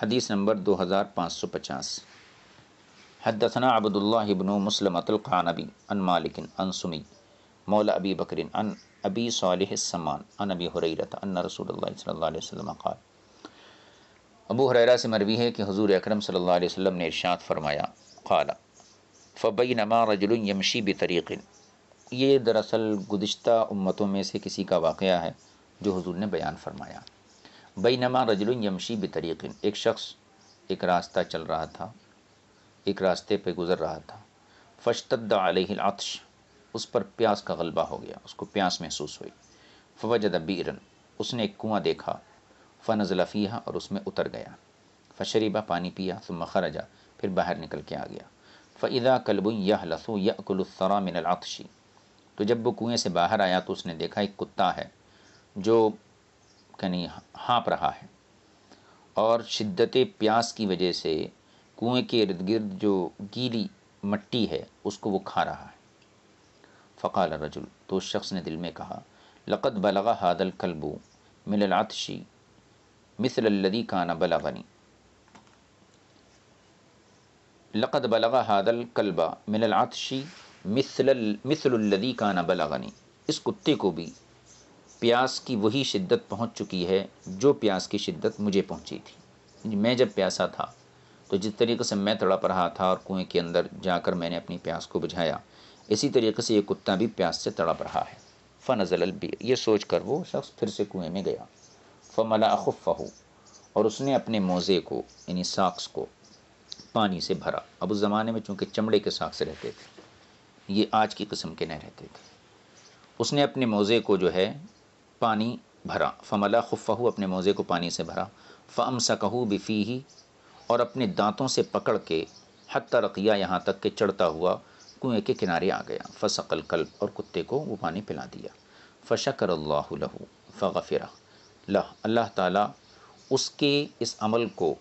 हदीस नंबर 2550 हदसना अबदुल्लाबन मुसलमतलक़ानबी अन मालिकिन अन सुमी मौला अबी बकरिन अन अबी सालमान अन अबी हुरैरत अन रसूल सल्ला क़ाल अबू हुरैरा से मरवी है कि हजूर अक्रम सल्ला ने इर्शाद फरमाया क़ाला फ़बई नमा रजुल यमशी बरीक़िन ये दरअसल गुज्त उम्मतों में से किसी का वाक़ है जो हजूर ने बयान फरमाया बैनमा रजुल यमशी तरीकिन एक शख्स एक रास्ता चल रहा था एक रास्ते पे गुज़र रहा था फ़शतद आतश उस पर प्यास का गलबा हो गया उसको प्यास महसूस हुई फ़वजद बीरन उसने एक कुआँ देखा फ़नज लफ़ीहा और उसमें उतर गया फ़शरीबा पानी पिया मखर अजा फिर बाहर निकल के आ गया फ़ैदा कलबू यह या यकुलसरा मिनल आतशी तो जब वो कुएँ से बाहर आया तो उसने देखा एक कुत्ता है जो यानी हाँप रहा है और शिद्दत प्यास की वजह से कुएं के इर्द गिर्द जो गीली मट्टी है उसको वो खा रहा है फ़काल रजुल तो उस शख्स ने दिल में कहा लक़द बलगा हादल कलबू मिललातशी मिसलदी काना बलागनी लक़द बलगा हादल कलबा मिललातशी मिसल मिसलदी काना बलागनी इस कुत्ते को भी प्यास की वही शिद्दत पहुंच चुकी है जो प्यास की शिद्दत मुझे पहुंची थी मैं जब प्यासा था तो जिस तरीके से मैं तड़प रहा था और कुएं के अंदर जाकर मैंने अपनी प्यास को बुझाया इसी तरीके से ये कुत्ता भी प्यास से तड़प रहा है फ़नजल अलबी ये सोच कर वो शख्स फिर से कुएं में गया फ़मला अखफ़ और उसने अपने मोज़े को यानी साक्स को पानी से भरा अब उस ज़माने में चूँकि चमड़े के साक्स रहते थे ये आज की किस्म के नहीं रहते थे उसने अपने मोज़े को जो है पानी भरा फमला खुफ़हू अपने मोज़े को पानी से भरा फ़म सकहू बिफ़ी ही और अपने दांतों से पकड़ के हती रकिया यहाँ तक के चढ़ता हुआ कुएँ के किनारे आ गया फ़सकल कल्ब और कुत्ते को वो पानी पिला दिया फ़शकर लहू फ़िर लह अल्लाह ताला उसके इस अमल को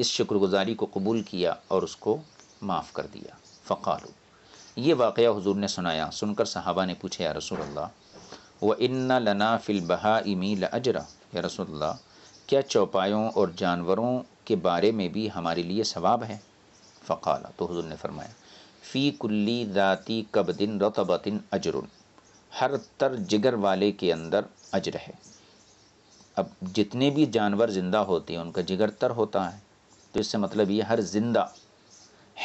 इस शुक्रगुजारी को कबूल किया और उसको माफ़ कर दिया फ़ालू ये वाक़ हजूर ने सुनाया सुनकर साहबा ने पूछे या रसूल अल्लाह व इन्ना लना फ़िल बहा इमी लजरा या रसोल्ला क्या चौपायों और जानवरों के बारे में भी हमारे लिए सवाब है फ़काला तो हजूर ने फरमाया फ़ी कुल्ली दाती कब दिन रतबिन अजर हर तर जिगर वाले के अंदर अजर है अब जितने भी जानवर ज़िंदा होते हैं उनका जिगर तर होता है तो इससे मतलब ये हर ज़िंदा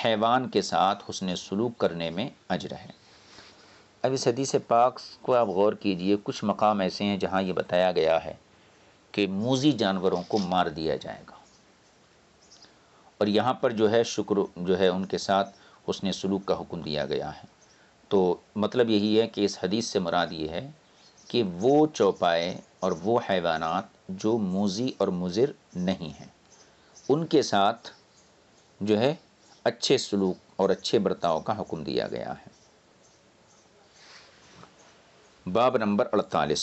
हैवान के साथ हुसन सलूक करने में अजर है अब इस हदीस पाक को आप गौर कीजिए कुछ मकाम ऐसे हैं जहाँ ये बताया गया है कि मूजी जानवरों को मार दिया जाएगा और यहाँ पर जो है शुक्र जो है उनके साथ उसने सलूक का हुक्म दिया गया है तो मतलब यही है कि इस हदीस से मुराद ये है कि वो चौपाए और वो हैवानात जो मूजी और मुजिर नहीं हैं उनके साथ जो है अच्छे सलूक और अच्छे बर्ताव का हुक्म दिया गया है बाब नंबर अड़तालीस